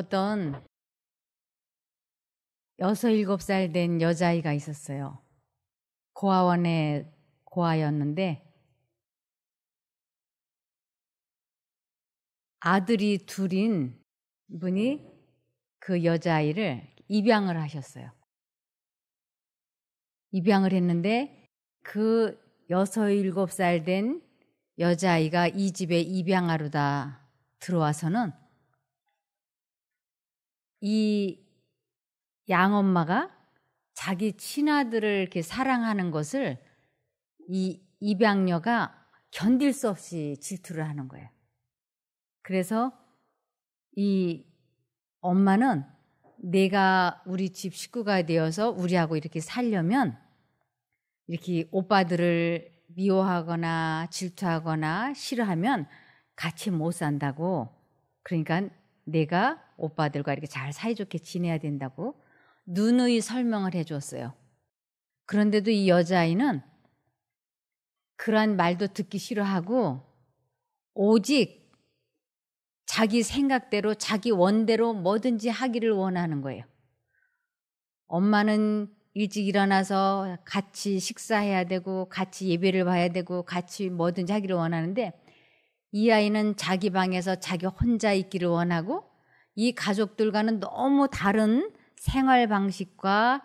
어떤 여섯 일곱 살 된 여자아이가 있었어요. 고아원의 고아였는데 아들이 둘인 분이 그 여자아이를 입양을 하셨어요. 입양을 했는데 그 여섯 일곱 살 된 여자아이가 이 집에 입양하러다 들어와서는 이 양엄마가 자기 친아들을 이렇게 사랑하는 것을 이 입양녀가 견딜 수 없이 질투를 하는 거예요. 그래서 이 엄마는 내가 우리 집 식구가 되어서 우리하고 이렇게 살려면 이렇게 오빠들을 미워하거나 질투하거나 싫어하면 같이 못 산다고 그러니까 내가 오빠들과 이렇게 잘 사이좋게 지내야 된다고 누누이 설명을 해줬어요 그런데도 이 여자아이는 그러한 말도 듣기 싫어하고 오직 자기 생각대로 자기 원대로 뭐든지 하기를 원하는 거예요. 엄마는 일찍 일어나서 같이 식사해야 되고 같이 예배를 봐야 되고 같이 뭐든지 하기를 원하는데 이 아이는 자기 방에서 자기 혼자 있기를 원하고 이 가족들과는 너무 다른 생활 방식과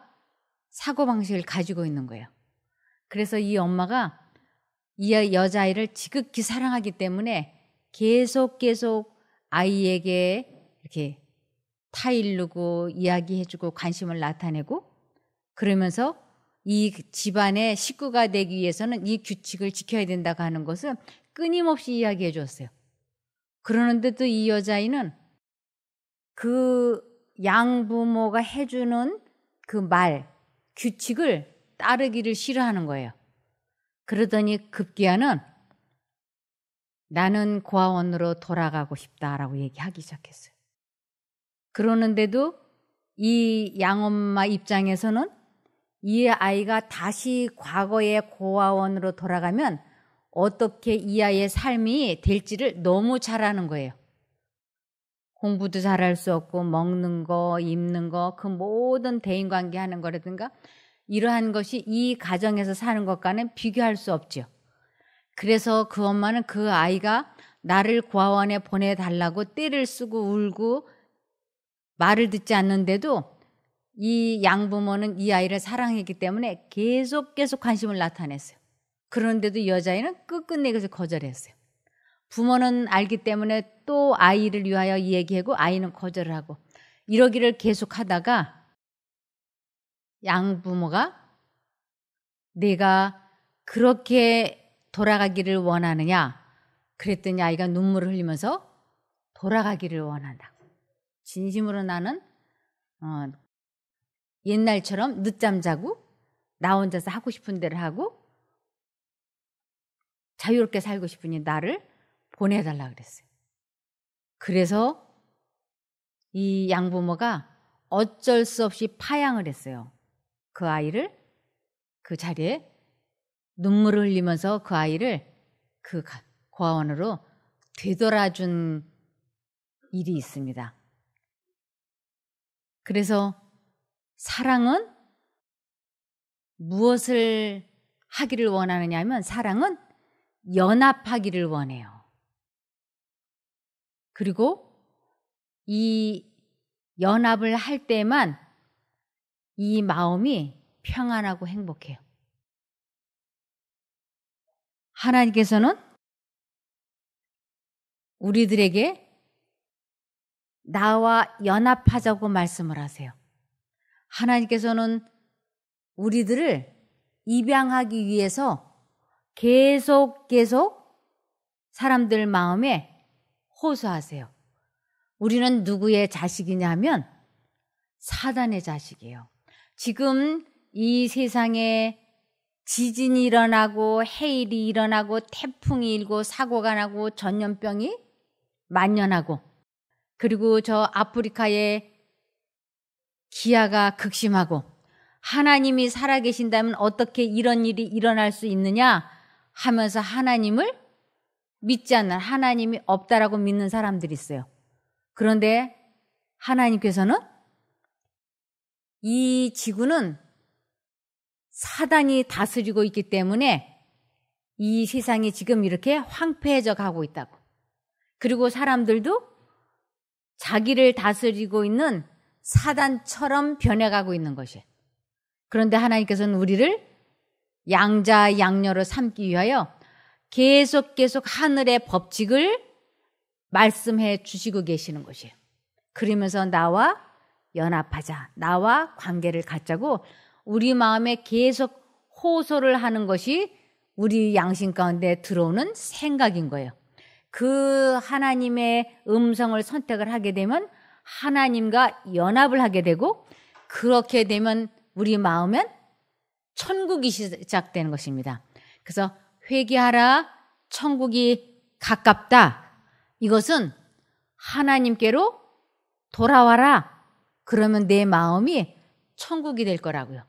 사고 방식을 가지고 있는 거예요. 그래서 이 엄마가 이 여자아이를 지극히 사랑하기 때문에 계속 계속 아이에게 이렇게 타일르고 이야기해주고 관심을 나타내고 그러면서 이 집안의 식구가 되기 위해서는 이 규칙을 지켜야 된다고 하는 것은 끊임없이 이야기해 줬어요. 그러는데 도이 여자아이는 그 양부모가 해주는 그 말, 규칙을 따르기를 싫어하는 거예요. 그러더니 급기야는 나는 고아원으로 돌아가고 싶다라고 얘기하기 시작했어요. 그러는데도 이 양엄마 입장에서는 이 아이가 다시 과거의 고아원으로 돌아가면 어떻게 이 아이의 삶이 될지를 너무 잘 아는 거예요. 공부도 잘할 수 없고 먹는 거, 입는 거, 그 모든 대인관계 하는 거라든가 이러한 것이 이 가정에서 사는 것과는 비교할 수 없죠. 그래서 그 엄마는 그 아이가 나를 고아원에 보내달라고 때를 쓰고 울고 말을 듣지 않는데도 이 양부모는 이 아이를 사랑했기 때문에 계속 계속 관심을 나타냈어요. 그런데도 여자애는 끝끝내 그래서 거절했어요. 부모는 알기 때문에 또 아이를 위하여 얘기하고 아이는 거절을 하고 이러기를 계속 하다가 양부모가 내가 그렇게 돌아가기를 원하느냐 그랬더니 아이가 눈물을 흘리면서 돌아가기를 원한다 진심으로 나는 어, 옛날처럼 늦잠 자고 나 혼자서 하고 싶은 대로 하고 자유롭게 살고 싶으니 나를 보내달라 그랬어요. 그래서 이 양부모가 어쩔 수 없이 파양을 했어요. 그 아이를 그 자리에 눈물을 흘리면서 그 아이를 그 고아원으로 되돌아준 일이 있습니다. 그래서 사랑은 무엇을 하기를 원하느냐 하면 사랑은 연합하기를 원해요. 그리고 이 연합을 할 때만 이 마음이 평안하고 행복해요. 하나님께서는 우리들에게 나와 연합하자고 말씀을 하세요. 하나님께서는 우리들을 입양하기 위해서 계속 계속 사람들 마음에 호소하세요. 우리는 누구의 자식이냐면 사단의 자식이에요. 지금 이 세상에 지진이 일어나고 해일이 일어나고 태풍이 일고 사고가 나고 전염병이 만연하고 그리고 저아프리카의 기아가 극심하고 하나님이 살아계신다면 어떻게 이런 일이 일어날 수 있느냐 하면서 하나님을 믿지 않는 하나님이 없다라고 믿는 사람들이 있어요. 그런데 하나님께서는 이 지구는 사단이 다스리고 있기 때문에 이 세상이 지금 이렇게 황폐해져 가고 있다고. 그리고 사람들도 자기를 다스리고 있는 사단처럼 변해가고 있는 것이. 그런데 하나님께서는 우리를 양자 양녀를 삼기 위하여 계속 계속 하늘의 법칙을 말씀해 주시고 계시는 것이에요. 그러면서 나와 연합하자. 나와 관계를 갖자고 우리 마음에 계속 호소를 하는 것이 우리 양심 가운데 들어오는 생각인 거예요. 그 하나님의 음성을 선택을 하게 되면 하나님과 연합을 하게 되고 그렇게 되면 우리 마음엔 천국이 시작되는 것입니다. 그래서 회개하라 천국이 가깝다. 이것은 하나님께로 돌아와라. 그러면 내 마음이 천국이 될 거라고요.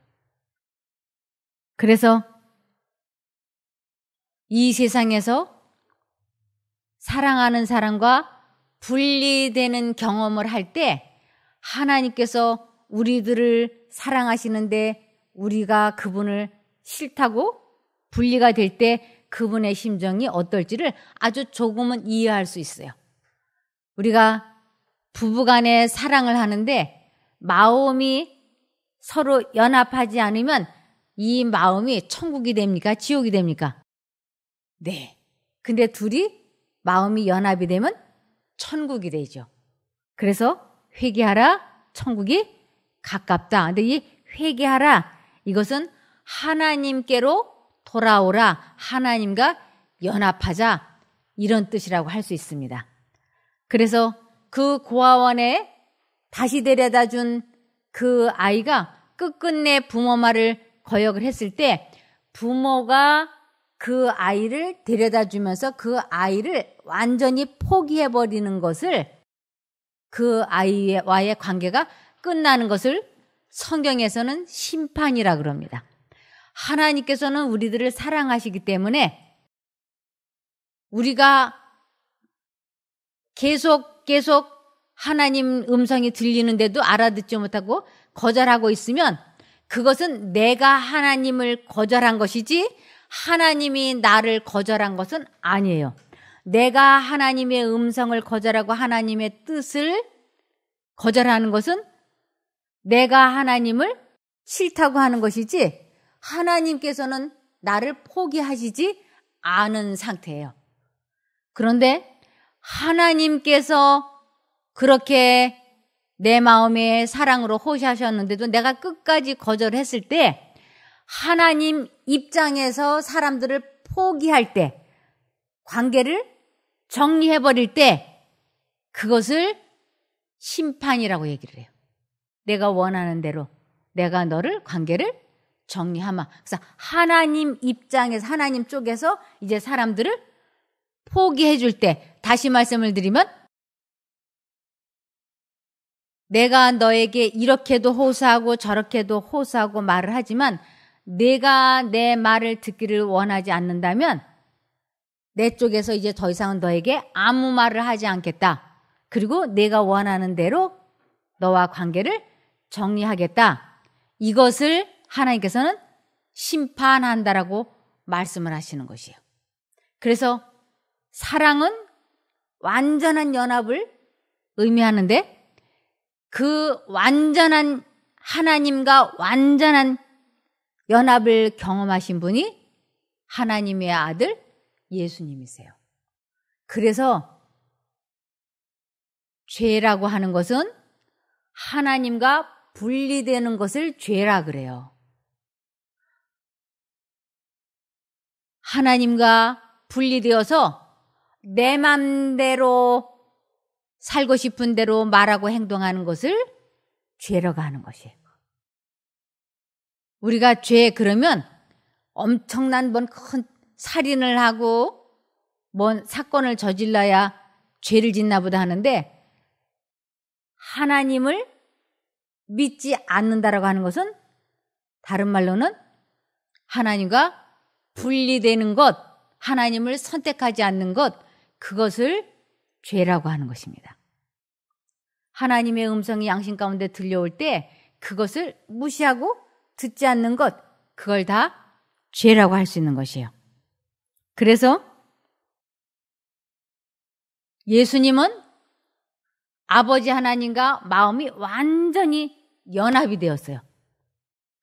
그래서 이 세상에서 사랑하는 사람과 분리되는 경험을 할 때 하나님께서 우리들을 사랑하시는데 우리가 그분을 싫다고 분리가 될 때 그분의 심정이 어떨지를 아주 조금은 이해할 수 있어요. 우리가 부부간의 사랑을 하는데 마음이 서로 연합하지 않으면 이 마음이 천국이 됩니까? 지옥이 됩니까? 네. 근데 둘이 마음이 연합이 되면 천국이 되죠. 그래서 회개하라, 천국이 가깝다. 근데 이 회개하라, 이것은 하나님께로 돌아오라, 하나님과 연합하자, 이런 뜻이라고 할 수 있습니다. 그래서 그 고아원에 다시 데려다 준 그 아이가 끝끝내 부모 말을 거역을 했을 때 부모가 그 아이를 데려다 주면서 그 아이를 완전히 포기해버리는 것을 그 아이와의 관계가 끝나는 것을 성경에서는 심판이라 그럽니다. 하나님께서는 우리들을 사랑하시기 때문에 우리가 계속 계속 하나님 음성이 들리는데도 알아듣지 못하고 거절하고 있으면 그것은 내가 하나님을 거절한 것이지 하나님이 나를 거절한 것은 아니에요. 내가 하나님의 음성을 거절하고 하나님의 뜻을 거절하는 것은 내가 하나님을 싫다고 하는 것이지 하나님께서는 나를 포기하시지 않은 상태예요. 그런데 하나님께서 그렇게 내 마음에 사랑으로 호시하셨는데도 내가 끝까지 거절했을 때 하나님 입장에서 사람들을 포기할 때 관계를 정리해버릴 때 그것을 심판이라고 얘기를 해요. 내가 원하는 대로 내가 너를 관계를 정리하마. 그래서 하나님 입장에서 하나님 쪽에서 이제 사람들을 포기해 줄 때 다시 말씀을 드리면 내가 너에게 이렇게도 호소하고 저렇게도 호소하고 말을 하지만 내가 내 말을 듣기를 원하지 않는다면 내 쪽에서 이제 더 이상은 너에게 아무 말을 하지 않겠다. 그리고 내가 원하는 대로 너와 관계를 정리하겠다. 이것을 하나님께서는 심판한다라고 말씀을 하시는 것이에요. 그래서 사랑은 완전한 연합을 의미하는데 그 완전한 하나님과 완전한 연합을 경험하신 분이 하나님의 아들 예수님이세요. 그래서 죄라고 하는 것은 하나님과 분리되는 것을 죄라 그래요. 하나님과 분리되어서 내 맘대로 살고 싶은 대로 말하고 행동하는 것을 죄라고 하는 것이에요. 우리가 죄 그러면 엄청난 뭔큰 살인을 하고 뭔 사건을 저질러야 죄를 짓나 보다 하는데 하나님을 믿지 않는다라고 하는 것은 다른 말로는 하나님과 분리되는 것, 하나님을 선택하지 않는 것, 그것을 죄라고 하는 것입니다. 하나님의 음성이 양심 가운데 들려올 때 그것을 무시하고 듣지 않는 것, 그걸 다 죄라고 할 수 있는 것이에요. 그래서 예수님은 아버지 하나님과 마음이 완전히 연합이 되었어요.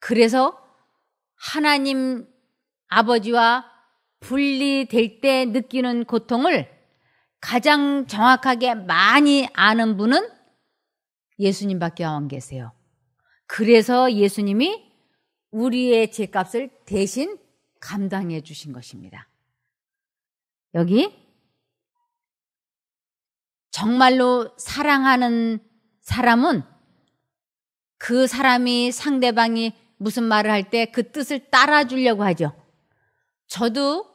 그래서 하나님 아버지와 분리될 때 느끼는 고통을 가장 정확하게 많이 아는 분은 예수님밖에 안 계세요. 그래서 예수님이 우리의 죄값을 대신 감당해 주신 것입니다. 여기 정말로 사랑하는 사람은 그 사람이 상대방이 무슨 말을 할 때 그 뜻을 따라주려고 하죠. 저도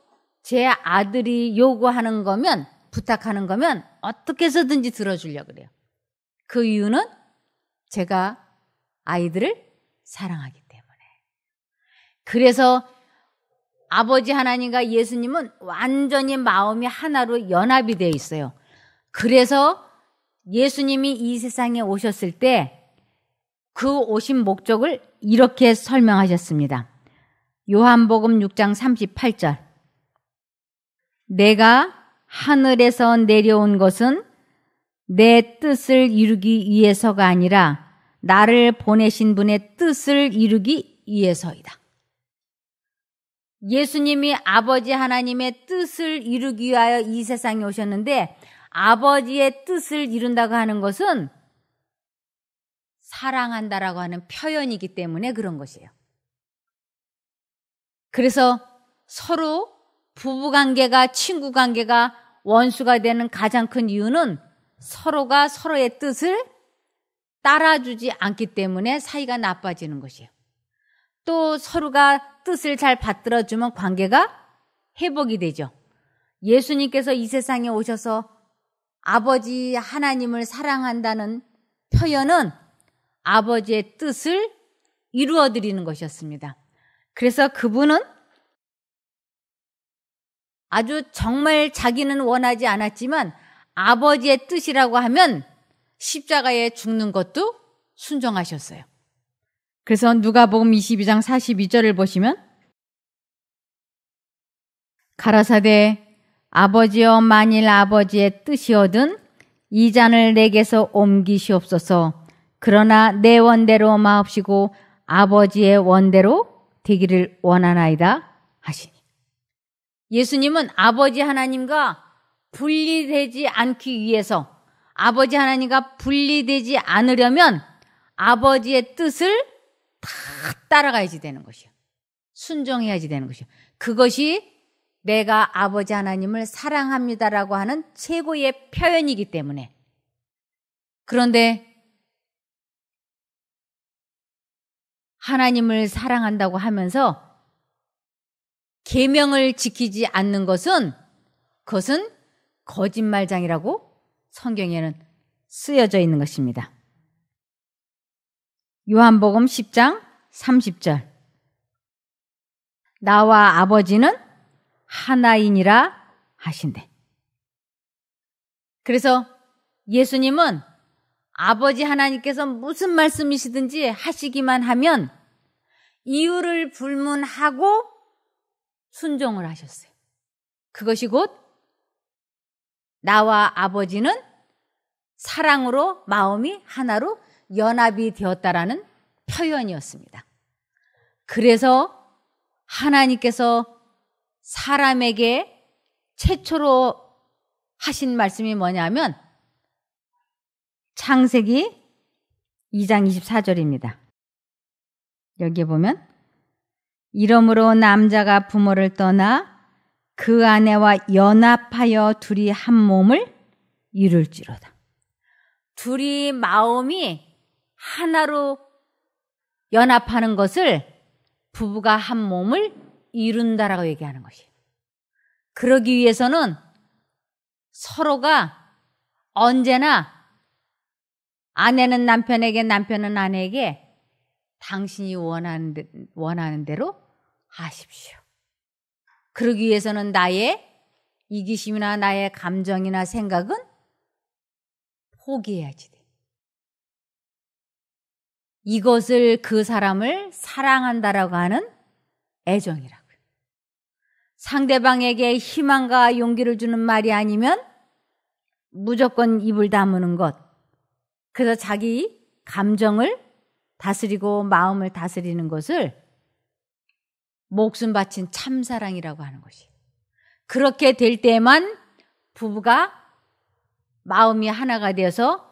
제 아들이 요구하는 거면 부탁하는 거면 어떻게 해서든지 들어주려고 그래요. 그 이유는 제가 아이들을 사랑하기 때문에. 그래서 아버지 하나님과 예수님은 완전히 마음이 하나로 연합이 되어 있어요. 그래서 예수님이 이 세상에 오셨을 때 그 오신 목적을 이렇게 설명하셨습니다. 요한복음 6장 38절. 내가 하늘에서 내려온 것은 내 뜻을 이루기 위해서가 아니라 나를 보내신 분의 뜻을 이루기 위해서이다. 예수님이 아버지 하나님의 뜻을 이루기 위하여 이 세상에 오셨는데 아버지의 뜻을 이룬다고 하는 것은 사랑한다라고 하는 표현이기 때문에 그런 것이에요. 그래서 서로 부부 관계가 친구 관계가 원수가 되는 가장 큰 이유는 서로가 서로의 뜻을 따라주지 않기 때문에 사이가 나빠지는 것이에요. 또 서로가 뜻을 잘 받들어주면 관계가 회복이 되죠. 예수님께서 이 세상에 오셔서 아버지 하나님을 사랑한다는 표현은 아버지의 뜻을 이루어 드리는 것이었습니다. 그래서 그분은 아주 정말 자기는 원하지 않았지만 아버지의 뜻이라고 하면 십자가에 죽는 것도 순종하셨어요. 그래서 누가복음 22장 42절을 보시면 가라사대 아버지여 만일 아버지의 뜻이거든 이 잔을 내게서 옮기시옵소서. 그러나 내 원대로 마옵시고 아버지의 원대로 되기를 원하나이다 하시니. 예수님은 아버지 하나님과 분리되지 않기 위해서 아버지 하나님과 분리되지 않으려면 아버지의 뜻을 다 따라가야지 되는 것이요. 순종해야지 되는 것이요. 그것이 내가 아버지 하나님을 사랑합니다라고 하는 최고의 표현이기 때문에. 그런데 하나님을 사랑한다고 하면서 계명을 지키지 않는 것은 그것은 거짓말장이라고 성경에는 쓰여져 있는 것입니다. 요한복음 10장 30절. 나와 아버지는 하나이니라 하신대. 그래서 예수님은 아버지 하나님께서 무슨 말씀이시든지 하시기만 하면 이유를 불문하고 순종을 하셨어요. 그것이 곧 나와 아버지는 사랑으로 마음이 하나로 연합이 되었다라는 표현이었습니다. 그래서 하나님께서 사람에게 최초로 하신 말씀이 뭐냐면 창세기 2장 24절입니다. 여기에 보면 이러므로 남자가 부모를 떠나 그 아내와 연합하여 둘이 한 몸을 이룰지로다. 둘이 마음이 하나로 연합하는 것을 부부가 한 몸을 이룬다라고 얘기하는 것이. 그러기 위해서는 서로가 언제나 아내는 남편에게, 남편은 아내에게 당신이 원하는, 데, 원하는 대로 하십시오. 그러기 위해서는 나의 이기심이나 나의 감정이나 생각은 포기해야지 돼. 이것을 그 사람을 사랑한다라고 하는 애정이라. 상대방에게 희망과 용기를 주는 말이 아니면 무조건 입을 다무는 것. 그래서 자기 감정을 다스리고 마음을 다스리는 것을 목숨 바친 참사랑이라고 하는 것이. 그렇게 될 때만 에 부부가 마음이 하나가 되어서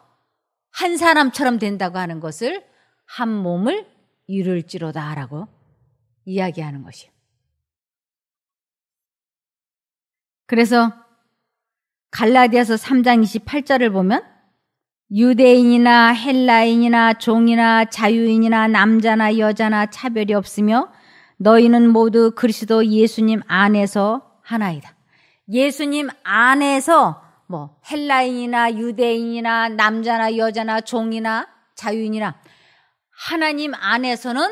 한 사람처럼 된다고 하는 것을 한 몸을 이룰지로다라고 이야기하는 것이요. 에 그래서 갈라디아서 3장 28절을 보면 유대인이나 헬라인이나 종이나 자유인이나 남자나 여자나 차별이 없으며 너희는 모두 그리스도 예수님 안에서 하나이다. 예수님 안에서 뭐 헬라인이나 유대인이나 남자나 여자나 종이나 자유인이나 하나님 안에서는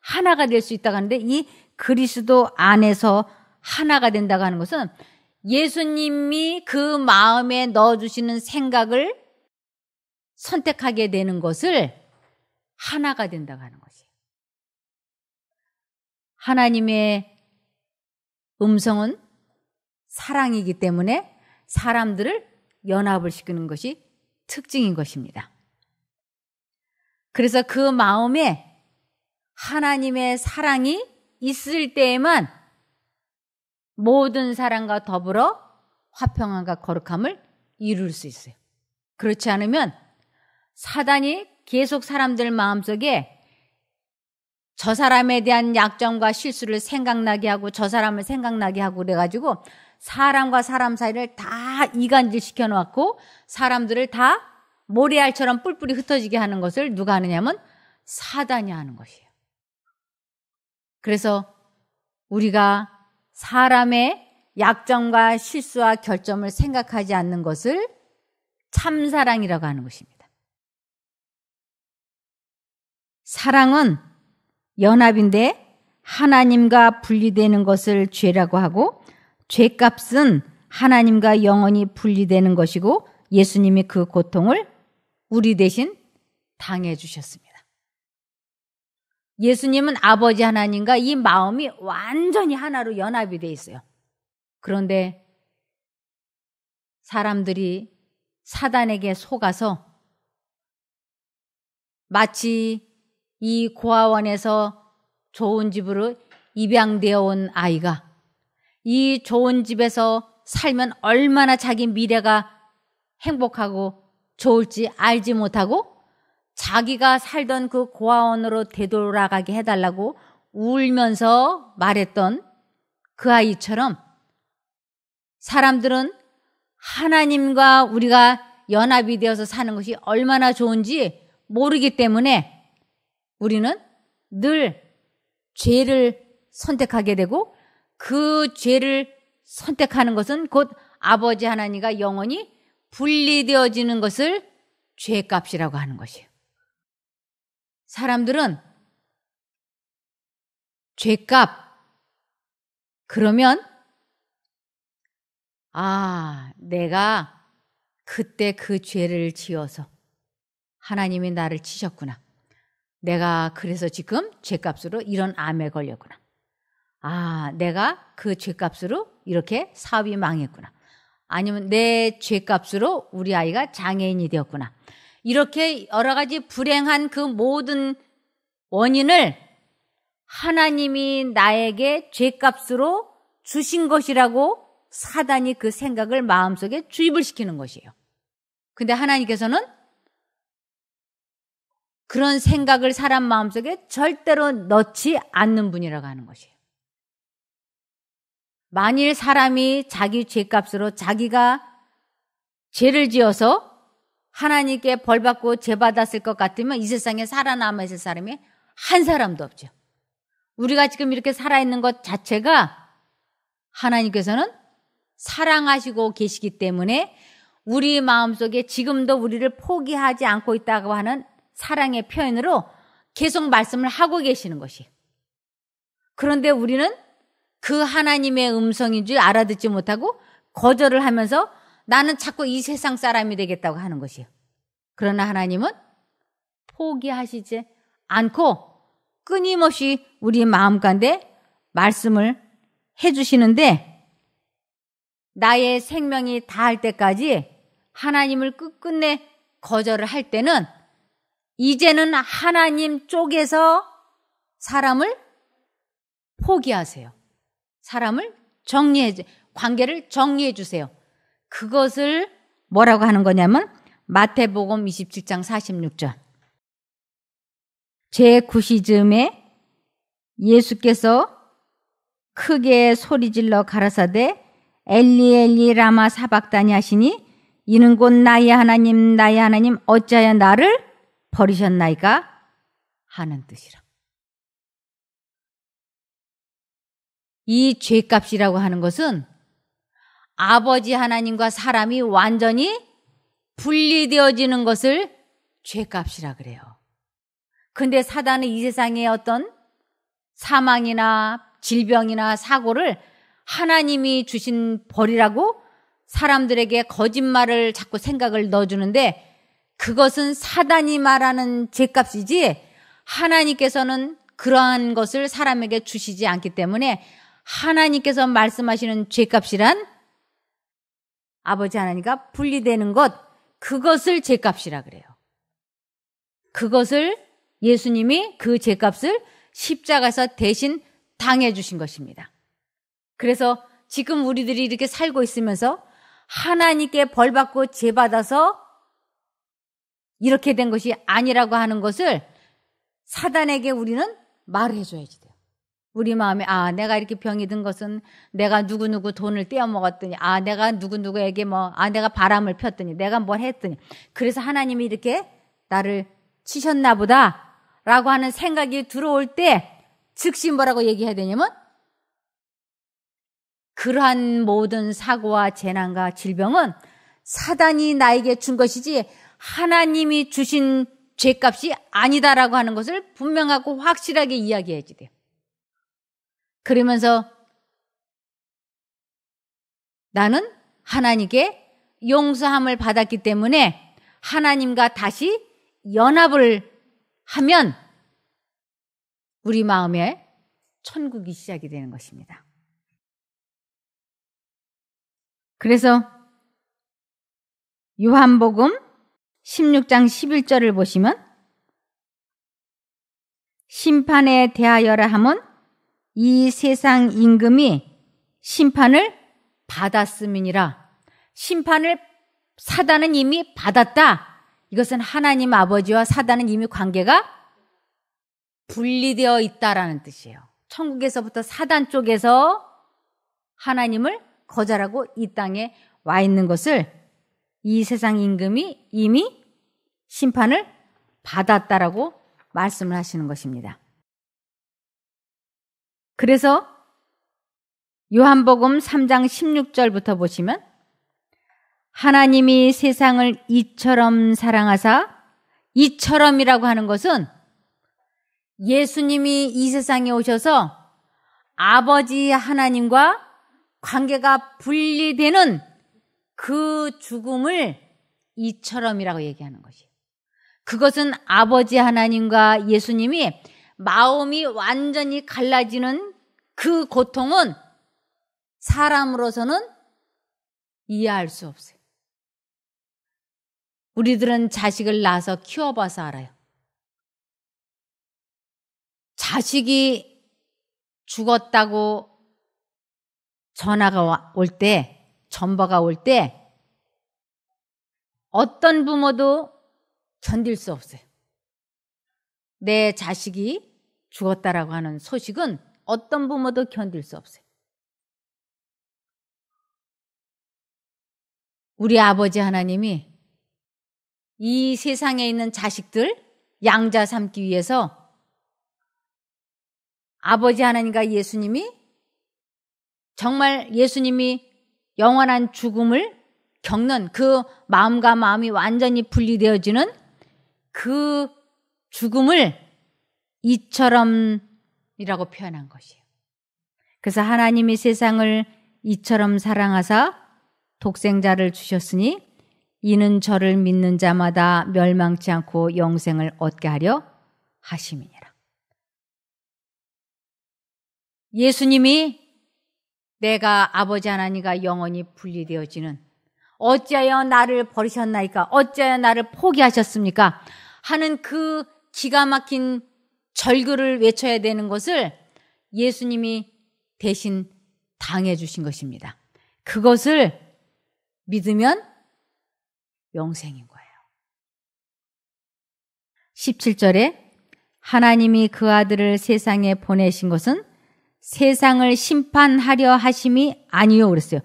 하나가 될 수 있다고 하는데 이 그리스도 안에서 하나가 된다고 하는 것은 예수님이 그 마음에 넣어주시는 생각을 선택하게 되는 것을 하나가 된다고 하는 것이에요. 하나님의 음성은 사랑이기 때문에 사람들을 연합을 시키는 것이 특징인 것입니다. 그래서 그 마음에 하나님의 사랑이 있을 때에만 모든 사람과 더불어 화평함과 거룩함을 이룰 수 있어요. 그렇지 않으면 사단이 계속 사람들 마음속에 저 사람에 대한 약점과 실수를 생각나게 하고 저 사람을 생각나게 하고 그래가지고 사람과 사람 사이를 다 이간질 시켜놓았고 사람들을 다 모래알처럼 뿔뿔이 흩어지게 하는 것을 누가 하느냐면 사단이 하는 것이에요. 그래서 우리가 사람의 약점과 실수와 결점을 생각하지 않는 것을 참사랑이라고 하는 것입니다. 사랑은 연합인데 하나님과 분리되는 것을 죄라고 하고 죄값은 하나님과 영원히 분리되는 것이고 예수님이 그 고통을 우리 대신 당해 주셨습니다. 예수님은 아버지 하나님과 이 마음이 완전히 하나로 연합이 돼 있어요. 그런데 사람들이 사단에게 속아서 마치 이 고아원에서 좋은 집으로 입양되어 온 아이가 이 좋은 집에서 살면 얼마나 자기 미래가 행복하고 좋을지 알지 못하고 자기가 살던 그 고아원으로 되돌아가게 해달라고 울면서 말했던 그 아이처럼 사람들은 하나님과 우리가 연합이 되어서 사는 것이 얼마나 좋은지 모르기 때문에 우리는 늘 죄를 선택하게 되고 그 죄를 선택하는 것은 곧 아버지 하나님과 영원히 분리되어지는 것을 죄값이라고 하는 것이에요. 사람들은 죄값. 그러면, 아, 내가 그때 그 죄를 지어서 하나님이 나를 치셨구나. 내가 그래서 지금 죄값으로 이런 암에 걸렸구나. 아, 내가 그 죄값으로 이렇게 사업이 망했구나. 아니면 내 죄값으로 우리 아이가 장애인이 되었구나. 이렇게 여러 가지 불행한 그 모든 원인을 하나님이 나에게 죄값으로 주신 것이라고 사단이 그 생각을 마음속에 주입을 시키는 것이에요. 근데 하나님께서는 그런 생각을 사람 마음속에 절대로 넣지 않는 분이라고 하는 것이에요. 만일 사람이 자기 죄값으로 자기가 죄를 지어서 하나님께 벌받고 재받았을 것 같으면 이 세상에 살아남아 있을 사람이 한 사람도 없죠. 우리가 지금 이렇게 살아있는 것 자체가 하나님께서는 사랑하시고 계시기 때문에 우리 마음속에 지금도 우리를 포기하지 않고 있다고 하는 사랑의 표현으로 계속 말씀을 하고 계시는 것이. 그런데 우리는 그 하나님의 음성인 줄 알아듣지 못하고 거절을 하면서 나는 자꾸 이 세상 사람이 되겠다고 하는 것이에요. 그러나 하나님은 포기하시지 않고 끊임없이 우리 마음 가운데 말씀을 해주시는데 나의 생명이 다할 때까지 하나님을 끝끝내 거절을 할 때는 이제는 하나님 쪽에서 사람을 포기하세요. 사람을 정리해, 관계를 정리해 주세요. 그것을 뭐라고 하는 거냐면 마태복음 27장 46절. 제9시음에 예수께서 크게 소리질러 가라사대 엘리엘리 라마 사박다니 하시니 이는 곧 나의 하나님 나의 하나님 어찌하여 나를 버리셨나이까 하는 뜻이라. 이 죄값이라고 하는 것은 아버지 하나님과 사람이 완전히 분리되어지는 것을 죄값이라 그래요. 근데 사단은 이 세상의 어떤 사망이나 질병이나 사고를 하나님이 주신 벌이라고 사람들에게 거짓말을 자꾸 생각을 넣어주는데 그것은 사단이 말하는 죄값이지 하나님께서는 그러한 것을 사람에게 주시지 않기 때문에 하나님께서 말씀하시는 죄값이란 아버지 하나님과 분리되는 것, 그것을 죄값이라 그래요. 그것을 예수님이 그 죄값을 십자가에서 대신 당해 주신 것입니다. 그래서 지금 우리들이 이렇게 살고 있으면서 하나님께 벌 받고 죄 받아서 이렇게 된 것이 아니라고 하는 것을 사단에게 우리는 말을 해줘야지 우리 마음에 아 내가 이렇게 병이 든 것은 내가 누구 누구 돈을 떼어 먹었더니 아 내가 누구 누구에게 뭐 아 내가 바람을 폈더니 내가 뭘 했더니 그래서 하나님이 이렇게 나를 치셨나 보다라고 하는 생각이 들어올 때 즉시 뭐라고 얘기해야 되냐면 그러한 모든 사고와 재난과 질병은 사단이 나에게 준 것이지 하나님이 주신 죄값이 아니다라고 하는 것을 분명하고 확실하게 이야기해야 지 돼요. 그러면서 나는 하나님께 용서함을 받았기 때문에 하나님과 다시 연합을 하면 우리 마음에 천국이 시작이 되는 것입니다. 그래서 요한복음 16장 11절을 보시면 심판에 대하여라 함은 이 세상 임금이 심판을 받았음이니라. 심판을 사단은 이미 받았다. 이것은 하나님 아버지와 사단은 이미 관계가 분리되어 있다라는 뜻이에요. 천국에서부터 사단 쪽에서 하나님을 거절하고 이 땅에 와 있는 것을 이 세상 임금이 이미 심판을 받았다라고 말씀을 하시는 것입니다. 그래서 요한복음 3장 16절부터 보시면 하나님이 세상을 이처럼 사랑하사 이처럼이라고 하는 것은 예수님이 이 세상에 오셔서 아버지 하나님과 관계가 분리되는 그 죽음을 이처럼이라고 얘기하는 것이에요. 그것은 아버지 하나님과 예수님이 마음이 완전히 갈라지는 그 고통은 사람으로서는 이해할 수 없어요. 우리들은 자식을 낳아서 키워봐서 알아요. 자식이 죽었다고 전화가 올 때, 전화가 올 때, 어떤 부모도 견딜 수 없어요. 내 자식이 죽었다라고 하는 소식은 어떤 부모도 견딜 수 없어요. 우리 아버지 하나님이 이 세상에 있는 자식들 양자 삼기 위해서 아버지 하나님과 예수님이 정말 예수님이 영원한 죽음을 겪는 그 마음과 마음이 완전히 분리되어지는 그 죽음을 이처럼이라고 표현한 것이에요. 그래서 하나님이 세상을 이처럼 사랑하사 독생자를 주셨으니 이는 저를 믿는 자마다 멸망치 않고 영생을 얻게 하려 하심이니라. 예수님이 내가 아버지 하나님과 영원히 분리되어지는 어찌하여 나를 버리셨나이까 어찌하여 나를 포기하셨습니까 하는 그 기가 막힌 절규를 외쳐야 되는 것을 예수님이 대신 당해 주신 것입니다. 그것을 믿으면 영생인 거예요. 17절에 하나님이 그 아들을 세상에 보내신 것은 세상을 심판하려 하심이 아니요 그랬어요.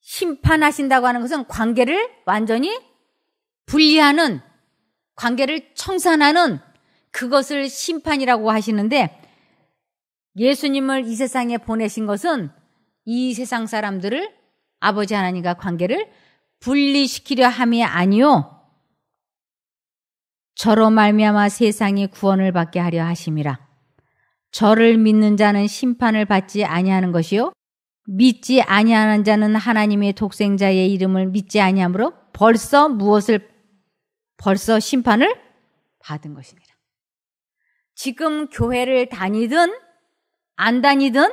심판하신다고 하는 것은 관계를 완전히 분리하는 관계를 청산하는 그것을 심판이라고 하시는데 예수님을 이 세상에 보내신 것은 이 세상 사람들을 아버지 하나님과 관계를 분리시키려 함이 아니요 저로 말미암아 세상이 구원을 받게 하려 하심이라 저를 믿는 자는 심판을 받지 아니하는 것이요 믿지 아니하는 자는 하나님의 독생자의 이름을 믿지 아니하므로 벌써 무엇을 벌써 심판을 받은 것입니다. 지금 교회를 다니든 안 다니든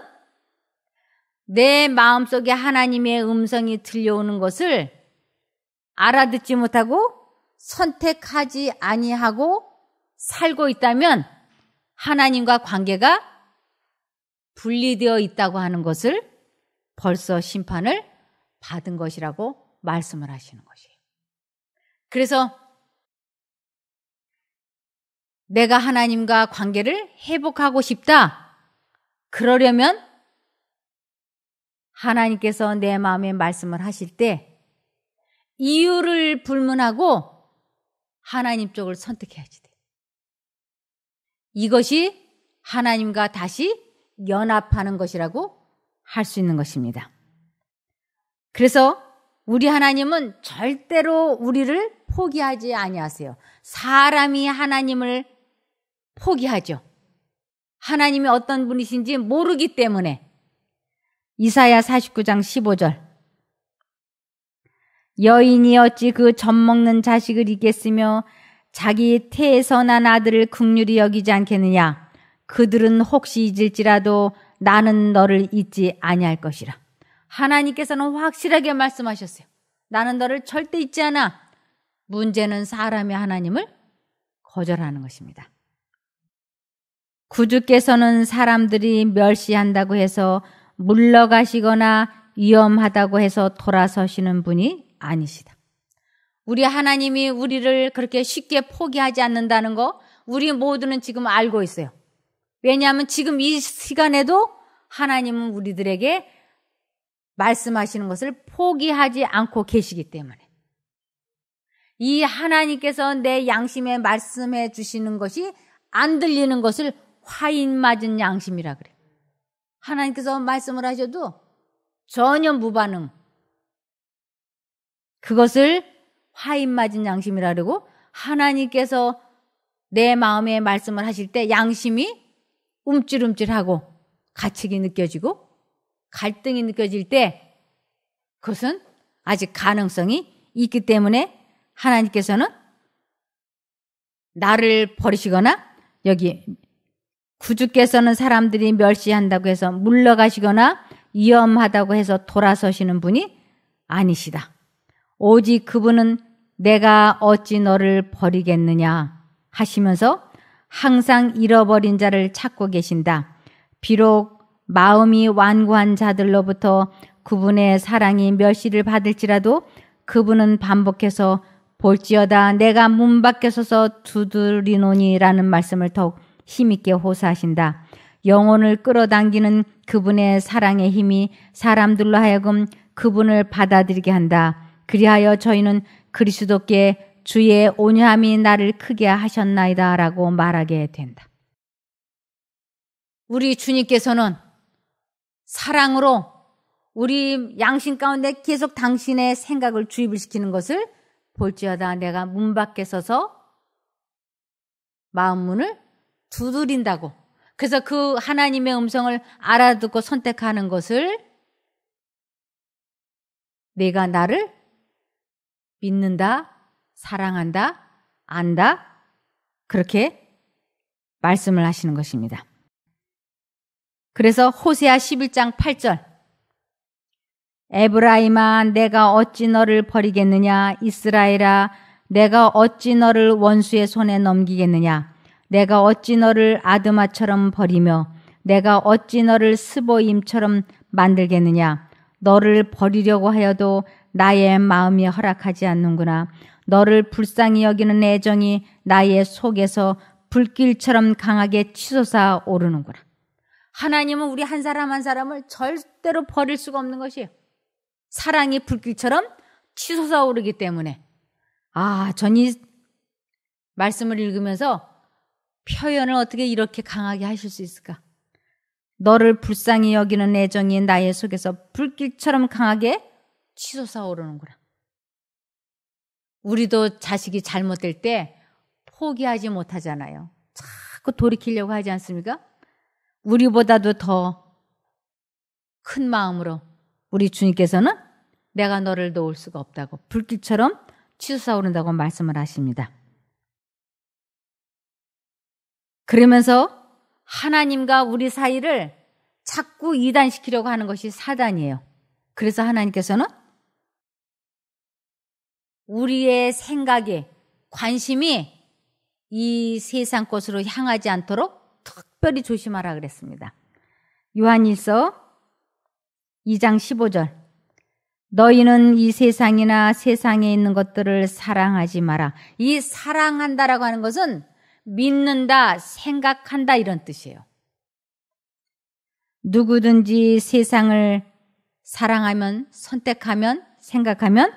내 마음속에 하나님의 음성이 들려오는 것을 알아듣지 못하고 선택하지 아니하고 살고 있다면 하나님과 관계가 분리되어 있다고 하는 것을 벌써 심판을 받은 것이라고 말씀을 하시는 것이에요. 그래서 내가 하나님과 관계를 회복하고 싶다. 그러려면 하나님께서 내 마음에 말씀을 하실 때 이유를 불문하고 하나님 쪽을 선택해야지 돼. 이것이 하나님과 다시 연합하는 것이라고 할 수 있는 것입니다. 그래서 우리 하나님은 절대로 우리를 포기하지 아니하세요. 사람이 하나님을 포기하죠. 하나님이 어떤 분이신지 모르기 때문에 이사야 49장 15절 여인이 어찌 그젖 먹는 자식을 잊겠으며 자기 태에서 난 아들을 극률이 여기지 않겠느냐 그들은 혹시 잊을지라도 나는 너를 잊지 아니할 것이라 하나님께서는 확실하게 말씀하셨어요. 나는 너를 절대 잊지 않아. 문제는 사람이 하나님을 거절하는 것입니다. 구주께서는 사람들이 멸시한다고 해서 물러가시거나 위험하다고 해서 돌아서시는 분이 아니시다. 우리 하나님이 우리를 그렇게 쉽게 포기하지 않는다는 거 우리 모두는 지금 알고 있어요. 왜냐하면 지금 이 시간에도 하나님은 우리들에게 말씀하시는 것을 포기하지 않고 계시기 때문에 이 하나님께서 내 양심에 말씀해 주시는 것이 안 들리는 것을 화인 맞은 양심이라 그래. 하나님께서 말씀을 하셔도 전혀 무반응. 그것을 화인 맞은 양심이라 그러고 하나님께서 내 마음에 말씀을 하실 때 양심이 움찔움찔하고 가책이 느껴지고 갈등이 느껴질 때 그것은 아직 가능성이 있기 때문에 하나님께서는 나를 버리시거나 여기 구주께서는 사람들이 멸시한다고 해서 물러가시거나 위험하다고 해서 돌아서시는 분이 아니시다. 오직 그분은 내가 어찌 너를 버리겠느냐 하시면서 항상 잃어버린 자를 찾고 계신다. 비록 마음이 완고한 자들로부터 그분의 사랑이 멸시를 받을지라도 그분은 반복해서 볼지어다 내가 문 밖에 서서 두드리노니라는 말씀을 더욱 힘있게 호소하신다. 영혼을 끌어당기는 그분의 사랑의 힘이 사람들로 하여금 그분을 받아들이게 한다. 그리하여 저희는 그리스도께 주의 온유함이 나를 크게 하셨나이다 라고 말하게 된다. 우리 주님께서는 사랑으로 우리 양심 가운데 계속 당신의 생각을 주입을 시키는 것을 볼지어다 내가 문 밖에 서서 마음 문을 두드린다고. 그래서 그 하나님의 음성을 알아듣고 선택하는 것을 내가 나를 믿는다, 사랑한다, 안다, 그렇게 말씀을 하시는 것입니다. 그래서 호세아 11장 8절. 에브라임아, 내가 어찌 너를 버리겠느냐? 이스라엘아, 내가 어찌 너를 원수의 손에 넘기겠느냐? 내가 어찌 너를 아드마처럼 버리며 내가 어찌 너를 스보임처럼 만들겠느냐. 너를 버리려고 하여도 나의 마음이 허락하지 않는구나. 너를 불쌍히 여기는 애정이 나의 속에서 불길처럼 강하게 치솟아 오르는구나. 하나님은 우리 한 사람 한 사람을 절대로 버릴 수가 없는 것이 사랑이 불길처럼 치솟아 오르기 때문에. 아, 전이 말씀을 읽으면서 표현을 어떻게 이렇게 강하게 하실 수 있을까? 너를 불쌍히 여기는 애정이 나의 속에서 불길처럼 강하게 치솟아 오르는구나. 우리도 자식이 잘못될 때 포기하지 못하잖아요. 자꾸 돌이키려고 하지 않습니까? 우리보다도 더 큰 마음으로 우리 주님께서는 내가 너를 놓을 수가 없다고 불길처럼 치솟아 오른다고 말씀을 하십니다. 그러면서 하나님과 우리 사이를 자꾸 이단시키려고 하는 것이 사단이에요. 그래서 하나님께서는 우리의 생각에 관심이 이 세상 것으로 향하지 않도록 특별히 조심하라 그랬습니다. 요한일서 2장 15절. 너희는 이 세상이나 세상에 있는 것들을 사랑하지 마라. 이 사랑한다라고 하는 것은 믿는다, 생각한다 이런 뜻이에요. 누구든지 세상을 사랑하면, 선택하면, 생각하면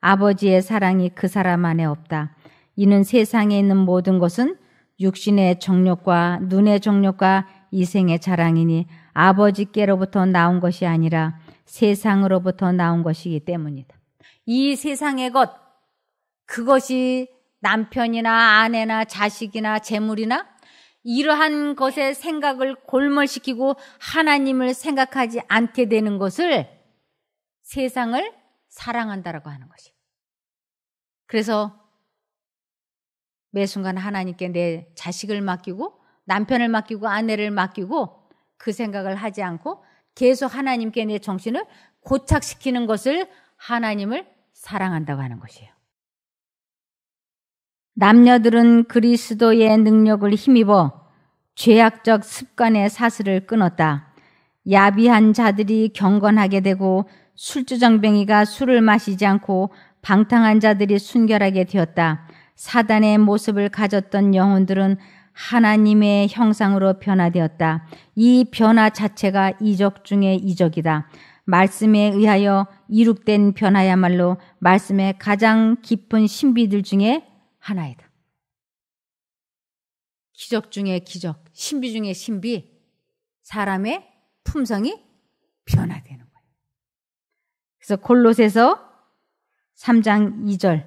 아버지의 사랑이 그 사람 안에 없다. 이는 세상에 있는 모든 것은 육신의 정욕과 눈의 정욕과 이생의 자랑이니 아버지께로부터 나온 것이 아니라 세상으로부터 나온 것이기 때문이다. 이 세상의 것, 그것이 남편이나 아내나 자식이나 재물이나 이러한 것에 생각을 골몰시키고 하나님을 생각하지 않게 되는 것을 세상을 사랑한다라고 하는 것이. 그래서 매 순간 하나님께 내 자식을 맡기고 남편을 맡기고 아내를 맡기고 그 생각을 하지 않고 계속 하나님께 내 정신을 고착시키는 것을 하나님을 사랑한다고 하는 것이에요. 남녀들은 그리스도의 능력을 힘입어 죄악적 습관의 사슬을 끊었다. 야비한 자들이 경건하게 되고 술주정뱅이가 술을 마시지 않고 방탕한 자들이 순결하게 되었다. 사단의 모습을 가졌던 영혼들은 하나님의 형상으로 변화되었다. 이 변화 자체가 이적 중의 이적이다. 말씀에 의하여 이룩된 변화야말로 말씀의 가장 깊은 신비들 중에 하나이다. 기적 중의 기적, 신비 중의 신비, 사람의 품성이 변화되는 거예요. 그래서 골로새서 3장 2절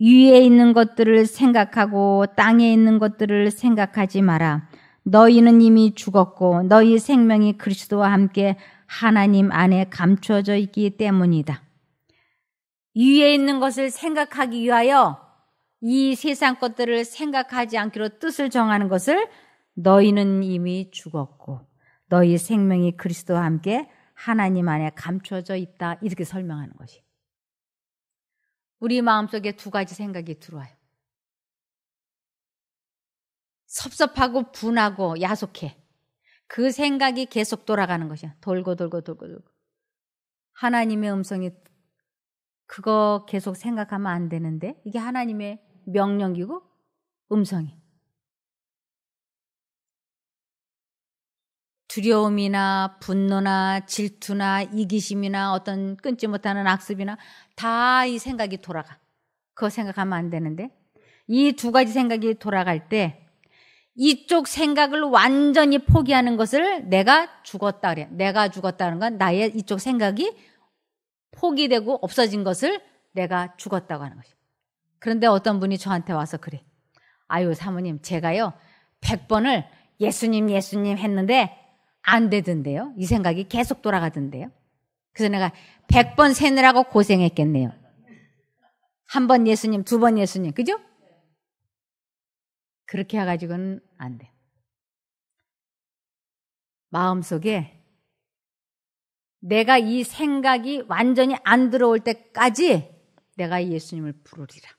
위에 있는 것들을 생각하고 땅에 있는 것들을 생각하지 마라. 너희는 이미 죽었고 너희 생명이 그리스도와 함께 하나님 안에 감추져 있기 때문이다. 위에 있는 것을 생각하기 위하여 이 세상 것들을 생각하지 않기로 뜻을 정하는 것을 너희는 이미 죽었고 너희 생명이 그리스도와 함께 하나님 안에 감춰져 있다. 이렇게 설명하는 것이. 우리 마음속에 두 가지 생각이 들어와요. 섭섭하고 분하고 야속해. 그 생각이 계속 돌아가는 것이야. 돌고 돌고 돌고 돌고. 하나님의 음성이 그거 계속 생각하면 안 되는데 이게 하나님의 명령이고 음성이. 두려움이나 분노나 질투나 이기심이나 어떤 끊지 못하는 악습이나 다 이 생각이 돌아가. 그거 생각하면 안 되는데. 이 두 가지 생각이 돌아갈 때 이쪽 생각을 완전히 포기하는 것을 내가 죽었다 그래. 내가 죽었다는 건 나의 이쪽 생각이 포기되고 없어진 것을 내가 죽었다고 하는 것이야. 그런데 어떤 분이 저한테 와서 그래. 아유, 사모님, 제가요, 100번을 예수님, 예수님 했는데 안 되던데요. 이 생각이 계속 돌아가던데요. 그래서 내가 100번 세느라고 고생했겠네요. 한 번 예수님, 두 번 예수님, 그죠? 그렇게 해가지고는 안 돼. 마음속에 내가 이 생각이 완전히 안 들어올 때까지 내가 예수님을 부르리라.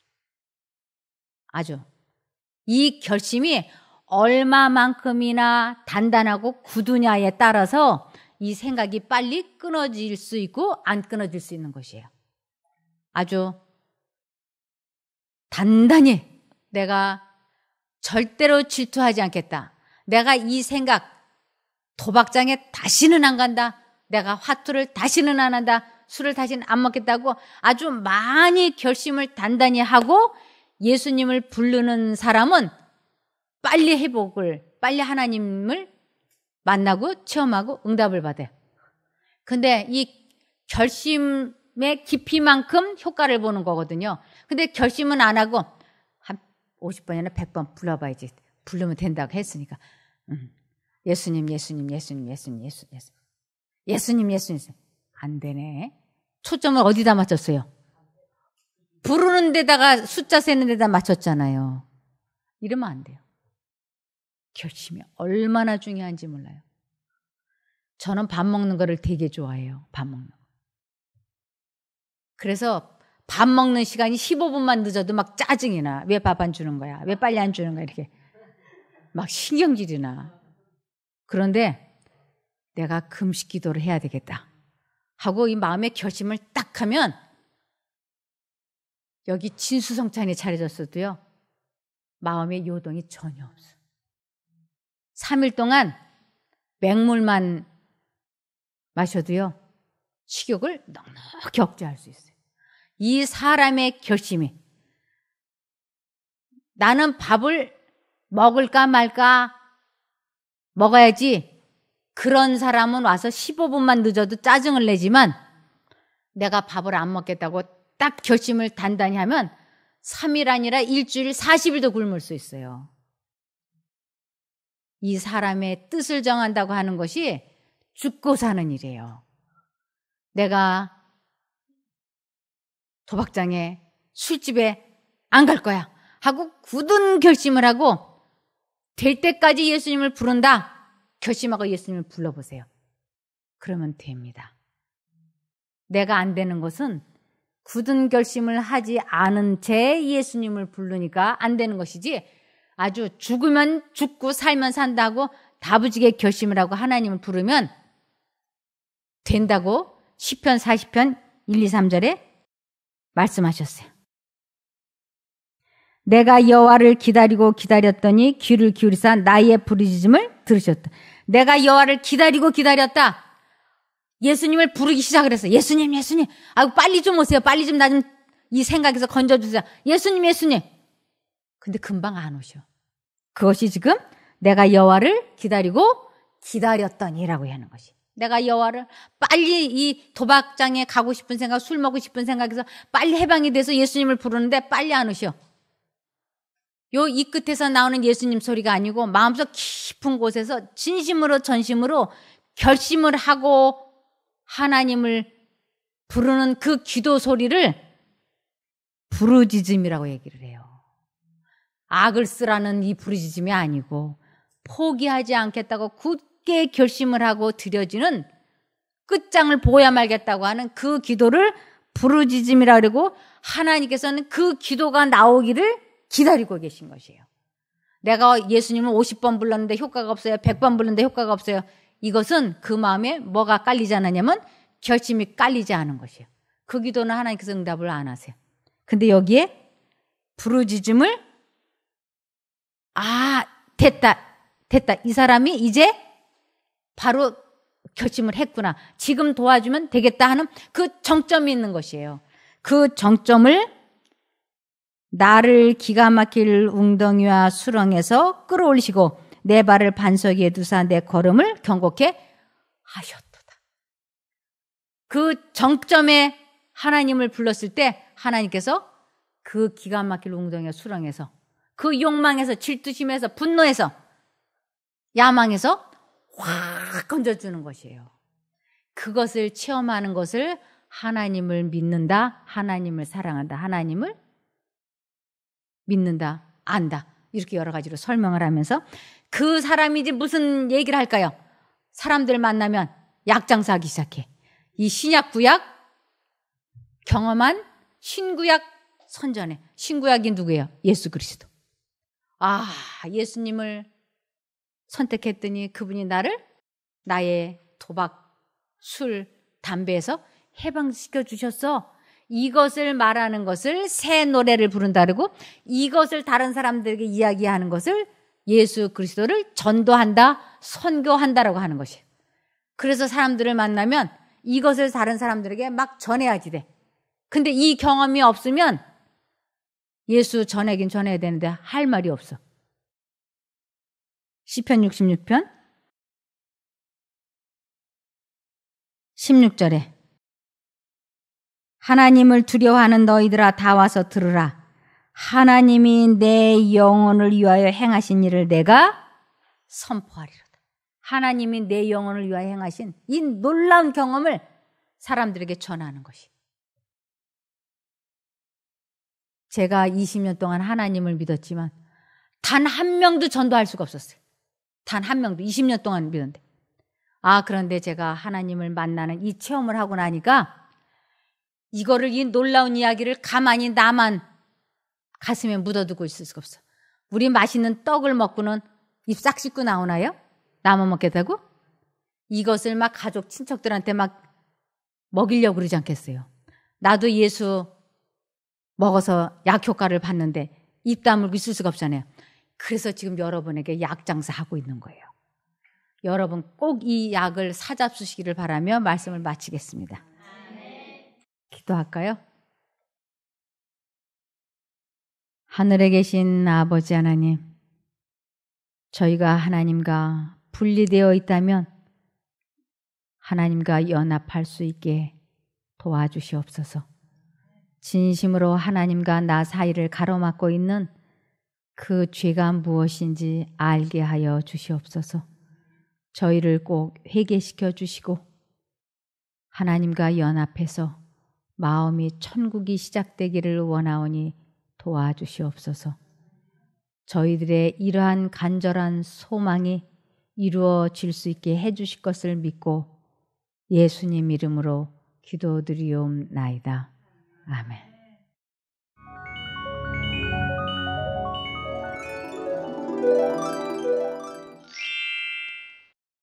아주. 이 결심이 얼마만큼이나 단단하고 굳으냐에 따라서 이 생각이 빨리 끊어질 수 있고 안 끊어질 수 있는 것이에요. 아주 단단히 내가 절대로 질투하지 않겠다. 내가 이 생각 도박장에 다시는 안 간다. 내가 화투를 다시는 안 한다. 술을 다시는 안 먹겠다고 아주 많이 결심을 단단히 하고 예수님을 부르는 사람은 빨리 회복을, 빨리 하나님을 만나고 체험하고 응답을 받아요. 근데 이 결심의 깊이만큼 효과를 보는 거거든요. 근데 결심은 안 하고 한 50번이나 100번 불러봐야지. 부르면 된다고 했으니까. 음. 예수님, 예수님, 예수님, 예수님, 예수님, 예수님. 예수님, 예수님. 안 되네. 초점을 어디다 맞췄어요? 부르는 데다가 숫자 세는 데다 맞췄잖아요. 이러면 안 돼요. 결심이 얼마나 중요한지 몰라요. 저는 밥 먹는 거를 되게 좋아해요. 밥 먹는 거. 그래서 밥 먹는 시간이 15분만 늦어도 막 짜증이 나. 왜 밥 안 주는 거야? 왜 빨리 안 주는 거야? 이렇게. 막 신경질이 나. 그런데 내가 금식 기도를 해야 되겠다. 하고 이 마음의 결심을 딱 하면 여기 진수성찬이 차려졌어도요. 마음의 요동이 전혀 없어. 3일 동안 맹물만 마셔도요. 식욕을 넉넉히 억제할 수 있어요. 이 사람의 결심이 나는 밥을 먹을까 말까 먹어야지 그런 사람은 와서 15분만 늦어도 짜증을 내지만 내가 밥을 안 먹겠다고 딱 결심을 단단히 하면 3일 아니라 일주일 40일도 굶을 수 있어요. 이 사람의 뜻을 정한다고 하는 것이 죽고 사는 일이에요. 내가 도박장에 술집에 안 갈 거야 하고 굳은 결심을 하고 될 때까지 예수님을 부른다 결심하고 예수님을 불러보세요. 그러면 됩니다. 내가 안 되는 것은 굳은 결심을 하지 않은 채 예수님을 부르니까 안 되는 것이지 아주 죽으면 죽고 살면 산다고 다부지게 결심을 하고 하나님을 부르면 된다고 10편, 40편, 1, 2, 3절에 말씀하셨어요. 내가 여와를 기다리고 기다렸더니 귀를 기울이사 나의 부르짖음을 들으셨다. 내가 여와를 기다리고 기다렸다. 예수님을 부르기 시작을 했어요. 예수님, 예수님. 아이고, 빨리 좀 오세요. 빨리 좀 나 좀 이 생각에서 건져주세요. 예수님, 예수님. 근데 금방 안 오셔. 그것이 지금 내가 여와를 기다리고 기다렸더니라고 하는 것이. 내가 여와를 빨리 이 도박장에 가고 싶은 생각, 술 먹고 싶은 생각에서 빨리 해방이 돼서 예수님을 부르는데 빨리 안 오셔. 요 이 끝에서 나오는 예수님 소리가 아니고 마음속 깊은 곳에서 진심으로 전심으로 결심을 하고 하나님을 부르는 그 기도 소리를 부르짖음이라고 얘기를 해요. 악을 쓰라는 이 부르짖음이 아니고 포기하지 않겠다고 굳게 결심을 하고 들여지는 끝장을 보야 말겠다고 하는 그 기도를 부르짖음이라 그리고 하나님께서는 그 기도가 나오기를 기다리고 계신 것이에요. 내가 예수님을 50번 불렀는데 효과가 없어요. 100번 불렀는데 효과가 없어요. 이것은 그 마음에 뭐가 깔리지 않았냐면 결심이 깔리지 않은 것이에요. 그 기도는 하나님께서 응답을 안 하세요. 근데 여기에 부르짖음을 아 됐다 됐다 이 사람이 이제 바로 결심을 했구나 지금 도와주면 되겠다 하는 그 정점이 있는 것이에요. 그 정점을 나를 기가 막힐 웅덩이와 수렁에서 끌어올리시고 내 발을 반석 위에 두사 내 걸음을 경고케 하셨도다. 그 정점에 하나님을 불렀을 때 하나님께서 그 기가 막힐 웅덩이와 수렁에서 그 욕망에서 질투심에서 분노에서 야망에서 확 건져주는 것이에요. 그것을 체험하는 것을 하나님을 믿는다, 하나님을 사랑한다, 하나님을 믿는다, 안다. 이렇게 여러 가지로 설명을 하면서 그 사람이지 무슨 얘기를 할까요? 사람들 만나면 약장사하기 시작해. 이 신약구약 경험한 신구약 선전에 신구약이 누구예요? 예수 그리스도. 아, 예수님을 선택했더니 그분이 나를 나의 도박, 술, 담배에서 해방시켜 주셨어. 이것을 말하는 것을 새 노래를 부른다르고 이것을 다른 사람들에게 이야기하는 것을 예수 그리스도를 전도한다, 선교한다라고 하는 것이에요. 그래서 사람들을 만나면 이것을 다른 사람들에게 막 전해야지 돼. 근데 이 경험이 없으면 예수 전하긴 전해야 되는데 할 말이 없어. 시편 66편 16절에 하나님을 두려워하는 너희들아 다 와서 들으라. 하나님이 내 영혼을 위하여 행하신 일을 내가 선포하리로다. 하나님이 내 영혼을 위하여 행하신 이 놀라운 경험을 사람들에게 전하는 것이. 제가 20년 동안 하나님을 믿었지만 단 한 명도 전도할 수가 없었어요. 단 한 명도 20년 동안 믿었는데. 아, 그런데 제가 하나님을 만나는 이 체험을 하고 나니까 이거를 이 놀라운 이야기를 가만히 나만 가슴에 묻어두고 있을 수가 없어. 우리 맛있는 떡을 먹고는 입 싹 씻고 나오나요? 나만 먹게 되고? 이것을 막 가족, 친척들한테 막 먹이려고 그러지 않겠어요. 나도 예수 먹어서 약효과를 봤는데 입 다물고 있을 수가 없잖아요. 그래서 지금 여러분에게 약 장사하고 있는 거예요. 여러분 꼭 이 약을 사잡수시기를 바라며 말씀을 마치겠습니다. 기도할까요? 하늘에 계신 아버지 하나님, 저희가 하나님과 분리되어 있다면 하나님과 연합할 수 있게 도와주시옵소서. 진심으로 하나님과 나 사이를 가로막고 있는 그 죄가 무엇인지 알게 하여 주시옵소서. 저희를 꼭 회개시켜 주시고 하나님과 연합해서 마음이 천국이 시작되기를 원하오니 도와주시옵소서. 저희들의 이러한 간절한 소망이 이루어질 수 있게 해주실 것을 믿고 예수님 이름으로 기도드리옵나이다. 아멘.